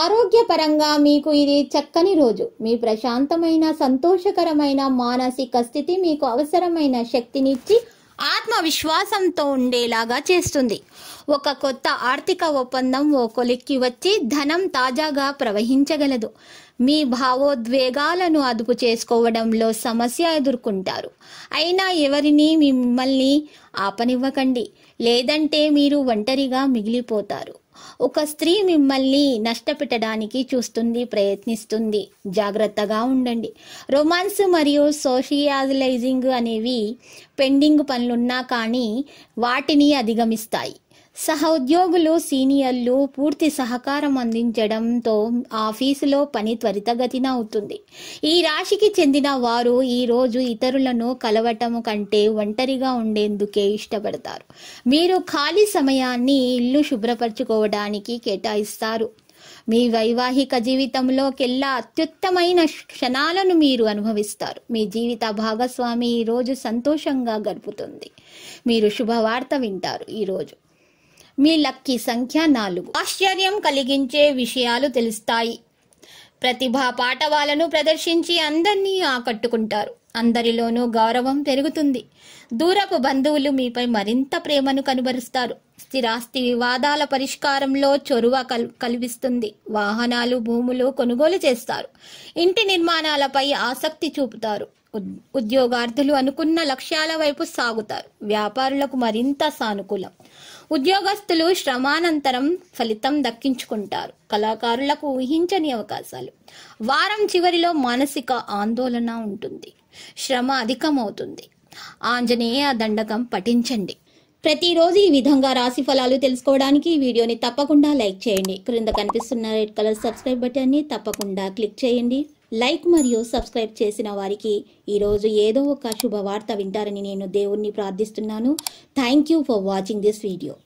ఆరోగ్యపరంగా మీకు ఇది చక్కని రోజు మీ ప్రశాంతమైన సంతోషకరమైన మానసిక స్థితి మీకు అవసరమైన శక్తినిచ్చి ఆత్మవిశ్వాసంతో ఉండేలాగా చేస్తుంది ఒక కొత్త ఆర్థిక ఒప్పందం ఓ కొలిక్కి వచ్చి ధనం తాజాగా ప్రవహించగలదు మీ భావోద్వేగాలను అదుపు చేసుకోవడంలో సమస్య ఎదుర్కొంటారు అయినా ఎవరిని మిమ్మల్ని ఆపనివ్వకండి లేదంటే మీరు ఒంటరిగా మిగిలిపోతారు ఒక స్త్రీ మిమ్మల్ని నష్టపెట్టడానికి చూస్తుంది ప్రయత్నిస్తుంది జాగ్రత్తగా ఉండండి రొమాన్స్ మరియు సోషియాలైజింగ్ అనేవి పెండింగ్ పనులున్నా కానీ వాటిని అధిగమిస్తాయి సహోద్యోగులు సీనియర్లు పూర్తి సహకారం అందించడంతో ఆఫీసులో పని త్వరితగతిన అవుతుంది ఈ రాశికి చెందిన వారు ఈరోజు ఇతరులను కలవటం కంటే ఒంటరిగా ఉండేందుకే ఇష్టపడతారు మీరు ఖాళీ సమయాన్ని ఇల్లు శుభ్రపరచుకోవడానికి కేటాయిస్తారు మీ వైవాహిక జీవితంలోకెల్లా అత్యుత్తమైన క్షణాలను మీరు అనుభవిస్తారు మీ జీవిత భాగస్వామి ఈరోజు సంతోషంగా గడుపుతుంది మీరు శుభవార్త వింటారు ఈరోజు మీ లక్కీ సంఖ్య నాలుగు ఆశ్చర్యం కలిగించే విషయాలు తెలుస్తాయి ప్రతిభా పాఠవాలను ప్రదర్శించి అందరినీ ఆకట్టుకుంటారు అందరిలోనూ గౌరవం పెరుగుతుంది దూరపు బంధువులు మీపై మరింత ప్రేమను కనుబరుస్తారు స్థిరాస్తి వివాదాల పరిష్కారంలో చొరువ కల్ కల్పిస్తుంది వాహనాలు భూములు కొనుగోలు చేస్తారు ఇంటి నిర్మాణాలపై ఆసక్తి చూపుతారు ఉద్యోగార్థులు అనుకున్న లక్ష్యాల వైపు సాగుతారు వ్యాపారులకు మరింత సానుకూలం ఉద్యోగస్తులు శ్రమానంతరం ఫలితం దక్కించుకుంటారు కళాకారులకు ఊహించని అవకాశాలు వారం చివరిలో మానసిక ఆందోళన ఉంటుంది శ్రమ అధికమవుతుంది ఆంజనేయ దండకం పఠించండి ప్రతిరోజు ఈ విధంగా రాశి ఫలాలు తెలుసుకోవడానికి ఈ వీడియోని తప్పకుండా లైక్ చేయండి క్రింద కనిపిస్తున్న రెడ్ కలర్ సబ్స్క్రైబ్ బటన్ని తప్పకుండా క్లిక్ చేయండి లైక్ మరియు సబ్స్క్రైబ్ చేసిన వారికి ఈరోజు ఏదో ఒక శుభవార్త వింటారని నేను దేవుణ్ణి ప్రార్థిస్తున్నాను thank you for watching this video